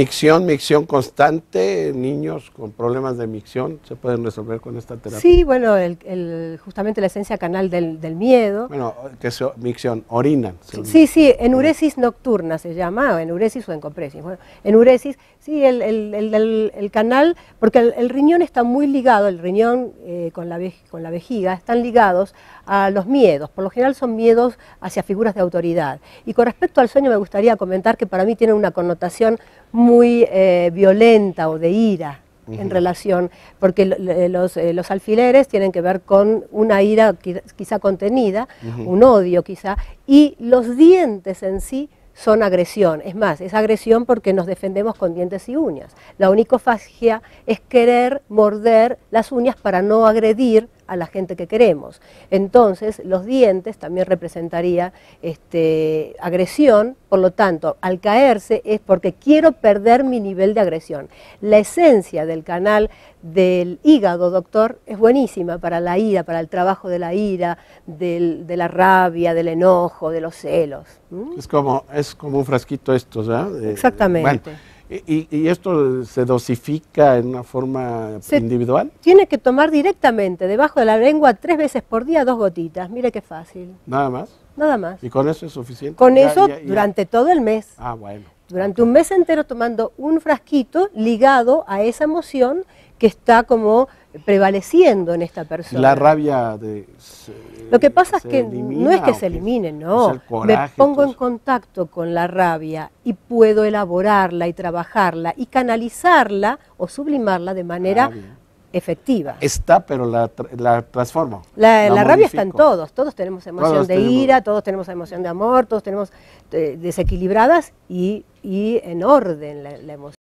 Micción, micción constante, niños con problemas de micción, ¿se pueden resolver con esta terapia? Sí, bueno, el, justamente la esencia canal del, miedo. Bueno, que es micción, orinan. Sí, sí, enuresis nocturna se llama, o enuresis o compresis. Bueno, enuresis, sí, el, canal, porque el, riñón está muy ligado, el riñón eh, con, la con la vejiga están ligados a los miedos, por lo general son miedos hacia figuras de autoridad. Y con respecto al sueño me gustaría comentar que para mí tiene una connotación muy muy eh, violenta o de ira en relación, porque los, eh, los, alfileres tienen que ver con una ira quizá contenida, un odio quizá, y los dientes en sí son agresión. Es más, es agresión porque nos defendemos con dientes y uñas. La onicofagia es querer morder las uñas para no agredir a la gente que queremos. Entonces, los dientes también representaría este, agresión, por lo tanto, al caerse es porque quiero perder mi nivel de agresión. La esencia del canal del hígado, doctor, es buenísima para la ira, para el trabajo de la ira, de la rabia, del enojo, de los celos. Es, como, es como un frasquito esto, ¿verdad? Exactamente. ¿Y, esto se dosifica en una forma individual? Tiene que tomar directamente, debajo de la lengua, tres veces por día, dos gotitas. Mire qué fácil. ¿Nada más? Nada más. ¿Y con eso es suficiente? Con eso durante todo el mes. Ah, bueno. Durante un mes entero tomando un frasquito ligado a esa emoción que está como prevaleciendo en esta persona. La rabia de... Lo que pasa es que no es que se elimine, no. Me pongo en contacto con la rabia y puedo elaborarla y trabajarla y canalizarla o sublimarla de manera ah, efectiva. Está, pero la, la transformo. La, rabia está en todos, todos tenemos emoción de ira, todos tenemos emoción de amor, todos tenemos eh, desequilibradas y en orden la emoción.